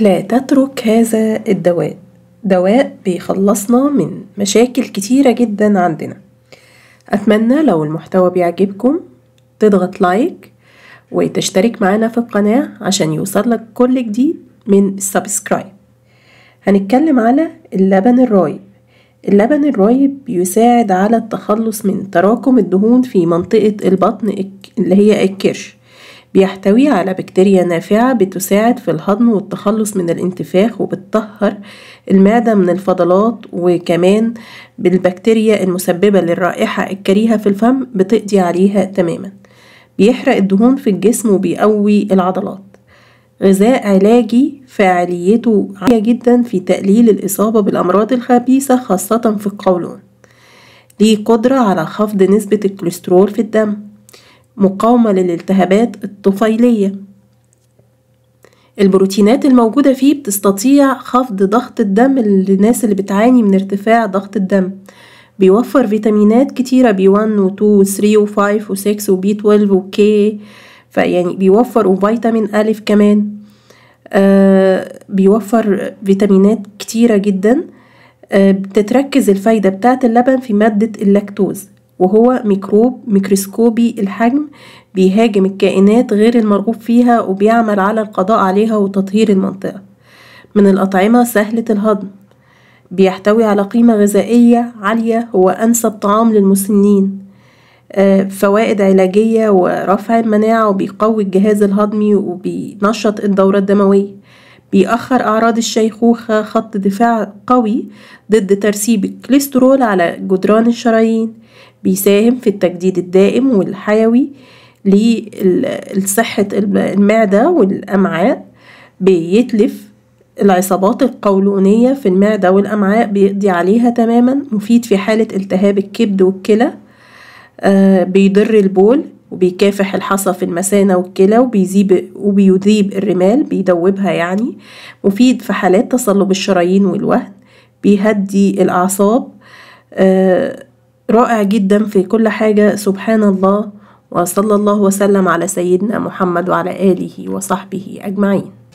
لا تترك هذا الدواء دواء بيخلصنا من مشاكل كتيرة جدا عندنا أتمنى لو المحتوى بيعجبكم تضغط لايك وتشترك معنا في القناة عشان يوصلك كل جديد من السبسكرايب هنتكلم على اللبن الرايب اللبن الرايب بيساعد على التخلص من تراكم الدهون في منطقة البطن اللي هي الكرش بيحتوي على بكتيريا نافعة بتساعد في الهضم والتخلص من الانتفاخ وبتطهر المعدة من الفضلات وكمان بالبكتيريا المسببة للرائحة الكريهة في الفم بتقضي عليها تماما بيحرق الدهون في الجسم وبيقوي العضلات غذاء علاجي فعاليته عالية جدا في تقليل الإصابة بالأمراض الخبيثة خاصة في القولون ليه قدرة على خفض نسبة الكوليسترول في الدم مقاومة للالتهابات الطفيلية البروتينات الموجودة فيه بتستطيع خفض ضغط الدم للناس اللي بتعاني من ارتفاع ضغط الدم بيوفر فيتامينات كتيره بي B1 و2 و3 و5 و6 و بي 12 و وK فيعني بيوفر وفيتامين أ كمان آه بيوفر فيتامينات كتيرة جدا آه بتتركز الفايدة بتاعة اللبن في مادة اللاكتوز وهو ميكروب ميكروسكوبي الحجم بيهاجم الكائنات غير المرغوب فيها وبيعمل على القضاء عليها وتطهير المنطقة من الأطعمة سهلة الهضم بيحتوي على قيمة غذائية عالية هو أنسب طعام للمسنين آه، فوائد علاجية ورفع المناعة وبيقوي الجهاز الهضمي وبينشط الدورة الدموية بيأخر أعراض الشيخوخة خط دفاع قوي ضد ترسيب الكوليسترول على جدران الشرايين بيساهم في التجديد الدائم والحيوي لصحة المعدة والأمعاء بيتلف العصابات القولونية في المعدة والأمعاء بيقضي عليها تماما مفيد في حالة التهاب الكبد والكلى آه بيضر البول وبيكافح الحصى في المثانة والكلى وبيذيب وبيذيب الرمال بيدوبها يعني مفيد في حالات تصلب الشرايين والوهن بيهدي الأعصاب آه، رائع جدا في كل حاجة سبحان الله وصلى الله وسلم على سيدنا محمد وعلى آله وصحبه أجمعين